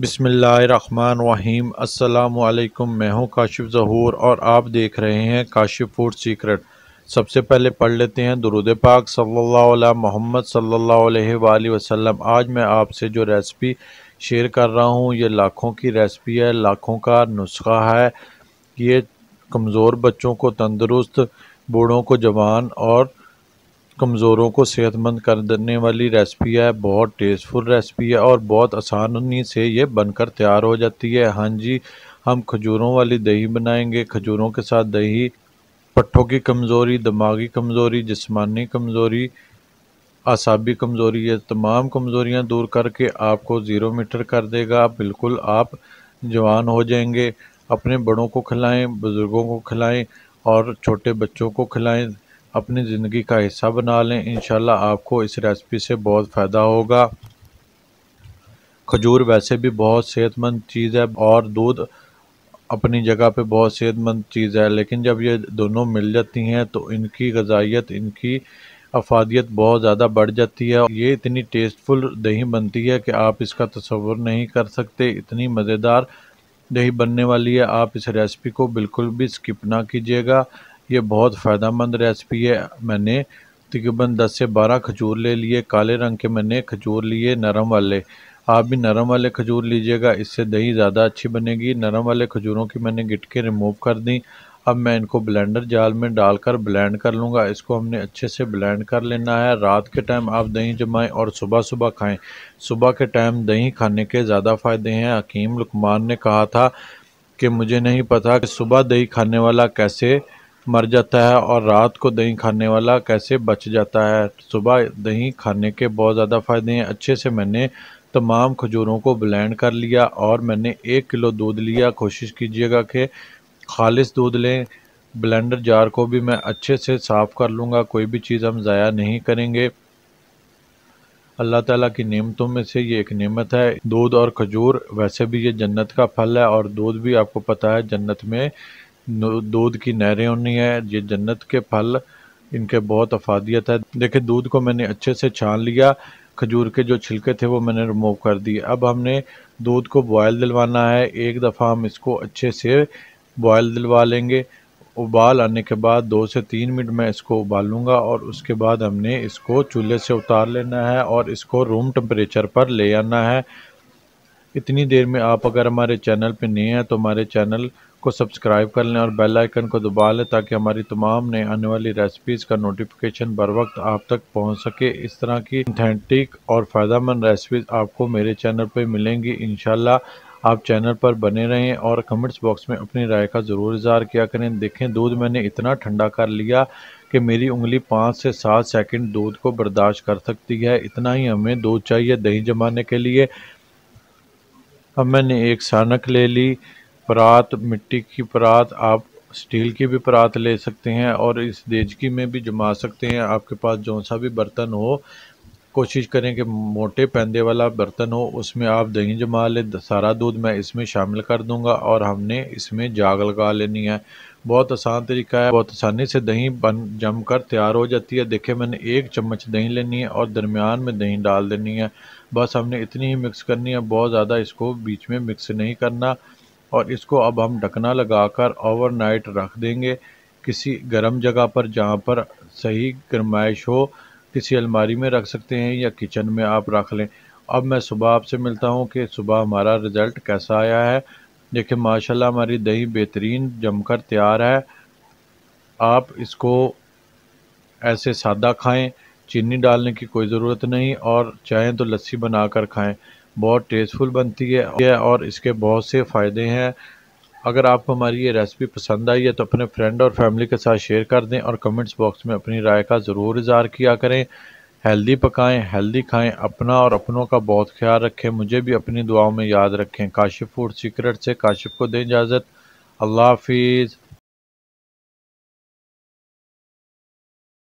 बिसमीम अल्लाम मैं हूं काशिफ जहूर और आप देख रहे हैं काशिफ फूड सीक्रेट सबसे पहले पढ़ लेते हैं दरुद पाक सल्लल्लाहु अलैहि मोहम्मद सल्लल्लाहु अलैहि वसल्लम आज मैं आपसे जो रेसिपी शेयर कर रहा हूं ये लाखों की रेसिपी है लाखों का नुस्खा है ये कमज़ोर बच्चों को तंदुरुस्त बूढ़ों को जवान और कमज़ोरों को सेहतमंद कर देने वाली रेसिपी है बहुत टेस्टफुल रेसिपी है और बहुत आसानी से ये बनकर तैयार हो जाती है हाँ जी हम खजूरों वाली दही बनाएंगे खजूरों के साथ दही पट्ठों की कमज़ोरी दिमागी कमज़ोरी जिसमानी कमज़ोरी असाबी कमज़ोरी ये तमाम कमज़ोरियाँ दूर करके आपको ज़ीरो मीटर कर देगा बिल्कुल आप जवान हो जाएंगे अपने बड़ों को खिलाएं बुज़ुर्गों को खिलाएं और छोटे बच्चों को खिलाएं अपनी ज़िंदगी का हिस्सा बना लें इन आपको इस रेसिपी से बहुत फ़ायदा होगा खजूर वैसे भी बहुत सेहतमंद चीज़ है और दूध अपनी जगह पे बहुत सेहतमंद चीज़ है लेकिन जब ये दोनों मिल जाती हैं तो इनकी गजाइत इनकी अफादियत बहुत ज़्यादा बढ़ जाती है ये इतनी टेस्टफुल दही बनती है कि आप इसका तस्वर नहीं कर सकते इतनी मज़ेदार दही बनने वाली है आप इस रेसिपी को बिल्कुल भी स्किप ना कीजिएगा ये बहुत फ़ायदा रेसिपी है मैंने तकरीबन 10 से 12 खजूर ले लिए काले रंग के मैंने खजूर लिए नरम वाले आप भी नरम वाले खजूर लीजिएगा इससे दही ज़्यादा अच्छी बनेगी नरम वाले खजूरों की मैंने गिटके रिमूव कर दी अब मैं इनको ब्लेंडर जाल में डालकर ब्लेंड कर लूँगा इसको हमने अच्छे से ब्लेंड कर लेना है रात के टाइम आप दही जमाएं और सुबह सुबह खाएं सुबह के टाइम दही खाने के ज़्यादा फ़ायदे हैं हकीम लुकमान ने कहा था कि मुझे नहीं पता कि सुबह दही खाने वाला कैसे मर जाता है और रात को दही खाने वाला कैसे बच जाता है सुबह दही खाने के बहुत ज़्यादा फ़ायदे हैं अच्छे से मैंने तमाम खजूरों को ब्लेंड कर लिया और मैंने एक किलो दूध लिया कोशिश कीजिएगा कि खालिश दूध लें ब्लेंडर जार को भी मैं अच्छे से साफ़ कर लूँगा कोई भी चीज़ हम ज़ाया नहीं करेंगे अल्लाह ताला की नेमतों में से ये एक नेमत है दूध और खजूर वैसे भी ये जन्नत का फल है और दूध भी आपको पता है जन्नत में दूध की नहरें होनी है ये जन्नत के फल इनके बहुत अफादियत है देखिए दूध को मैंने अच्छे से छान लिया खजूर के जो छिलके थे वो मैंने रिमूव कर दिए अब हमने दूध को बॉयल दिलवाना है एक दफ़ा हम इसको अच्छे से बॉयल दिलवा लेंगे उबाल आने के बाद दो से तीन मिनट में इसको उबालूंगा और उसके बाद हमने इसको चूल्हे से उतार लेना है और इसको रूम टेम्परेचर पर ले आना है इतनी देर में आप अगर हमारे चैनल पर नहीं हैं तो हमारे चैनल को सब्सक्राइब कर लें और बेल आइकन को दबा लें ताकि हमारी तमाम नए आने वाली रेसिपीज़ का नोटिफिकेशन बर वक्त आप तक पहुंच सके इस तरह की अथेंटिक और फ़ायदा मंद रेसिपीज़ आपको मेरे चैनल पर मिलेंगी इन आप चैनल पर बने रहें और कमेंट्स बॉक्स में अपनी राय का ज़रूर इजहार किया करें देखें दूध मैंने इतना ठंडा कर लिया कि मेरी उंगली पाँच से सात सेकेंड दूध को बर्दाश्त कर सकती है इतना ही हमें दूध चाहिए दही जमाने के लिए अब मैंने एक सानक ले ली परात मिट्टी की परात आप स्टील की भी परात ले सकते हैं और इस देजकी में भी जमा सकते हैं आपके पास जौन सा भी बर्तन हो कोशिश करें कि मोटे पैंदे वाला बर्तन हो उसमें आप दही जमा लें सारा दूध मैं इसमें शामिल कर दूंगा और हमने इसमें जाग लगा लेनी है बहुत आसान तरीका है बहुत आसानी से दही बन जम कर तैयार हो जाती है देखिए मैंने एक चम्मच दही लेनी है और दरमियान में दही डाल देनी है बस हमने इतनी ही मिक्स करनी है बहुत ज़्यादा इसको बीच में मिक्स नहीं करना और इसको अब हम ढकना लगाकर ओवरनाइट रख देंगे किसी गर्म जगह पर जहाँ पर सही गरमाइश हो किसी अलमारी में रख सकते हैं या किचन में आप रख लें अब मैं सुबह आपसे मिलता हूँ कि सुबह हमारा रिज़ल्ट कैसा आया है देखिए माशाल्लाह हमारी दही बेहतरीन जमकर तैयार है आप इसको ऐसे सादा खाएं चीनी डालने की कोई ज़रूरत नहीं और चाहें तो लस्सी बना कर खाएँ बहुत टेस्टफुल बनती है और इसके बहुत से फ़ायदे हैं अगर आपको हमारी ये रेसिपी पसंद आई है तो अपने फ्रेंड और फैमिली के साथ शेयर कर दें और कमेंट्स बॉक्स में अपनी राय का ज़रूर इजहार किया करें हेल्दी पकाएं हेल्दी खाएं अपना और अपनों का बहुत ख्याल रखें मुझे भी अपनी दुआओं में याद रखें काशिफ फूड सीक्रेट से काशिफ को दें इजाज़त अल्लाह हाफिज़